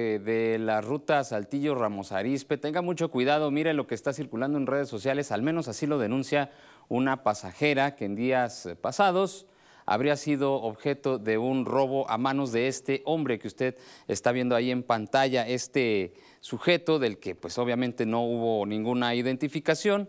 Eh, de la ruta Saltillo Ramos Arizpe. Tenga mucho cuidado, mire lo que está circulando en redes sociales, al menos así lo denuncia una pasajera que en días pasados habría sido objeto de un robo a manos de este hombre que usted está viendo ahí en pantalla, este sujeto del que pues obviamente no hubo ninguna identificación.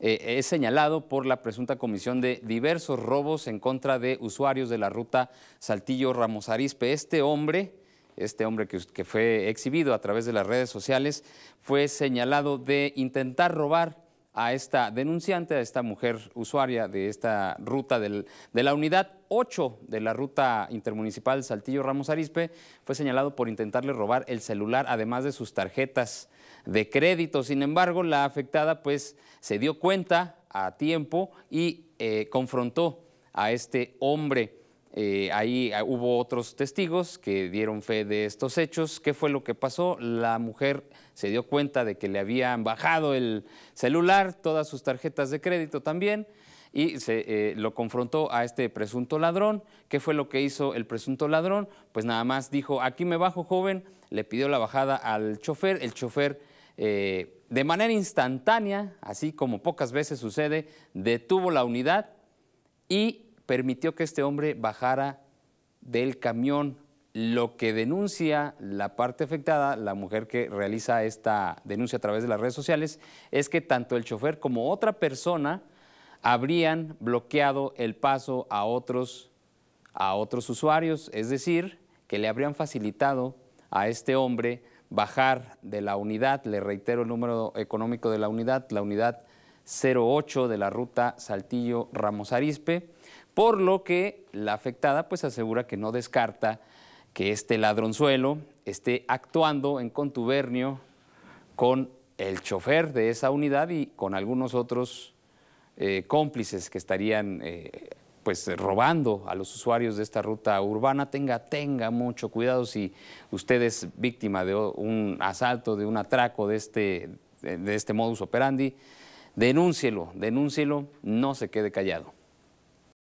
Eh, es señalado por la presunta comisión de diversos robos en contra de usuarios de la ruta Saltillo Ramos Arispe, Este hombre este hombre que, que fue exhibido a través de las redes sociales, fue señalado de intentar robar a esta denunciante, a esta mujer usuaria de esta ruta de la unidad 8 de la ruta intermunicipal Saltillo Ramos Arispe, fue señalado por intentarle robar el celular, además de sus tarjetas de crédito. Sin embargo, la afectada pues se dio cuenta a tiempo y eh, confrontó a este hombre. Eh, ahí ah, hubo otros testigos que dieron fe de estos hechos. ¿Qué fue lo que pasó? La mujer se dio cuenta de que le habían bajado el celular, todas sus tarjetas de crédito también, y se eh, lo confrontó a este presunto ladrón. ¿Qué fue lo que hizo el presunto ladrón? Pues nada más dijo, aquí me bajo joven, le pidió la bajada al chofer, el chofer... Eh, de manera instantánea, así como pocas veces sucede, detuvo la unidad y permitió que este hombre bajara del camión, lo que denuncia la parte afectada, la mujer que realiza esta denuncia a través de las redes sociales, es que tanto el chofer como otra persona habrían bloqueado el paso a otros, a otros usuarios, es decir, que le habrían facilitado a este hombre bajar de la unidad, le reitero el número económico de la unidad, la unidad 08 de la ruta Saltillo-Ramos Arizpe, por lo que la afectada pues asegura que no descarta que este ladronzuelo esté actuando en contubernio con el chofer de esa unidad y con algunos otros eh, cómplices que estarían eh, pues robando a los usuarios de esta ruta urbana. Tenga, tenga mucho cuidado si usted es víctima de un asalto, de un atraco de este, este modus operandi denúncielo, denúncielo, no se quede callado.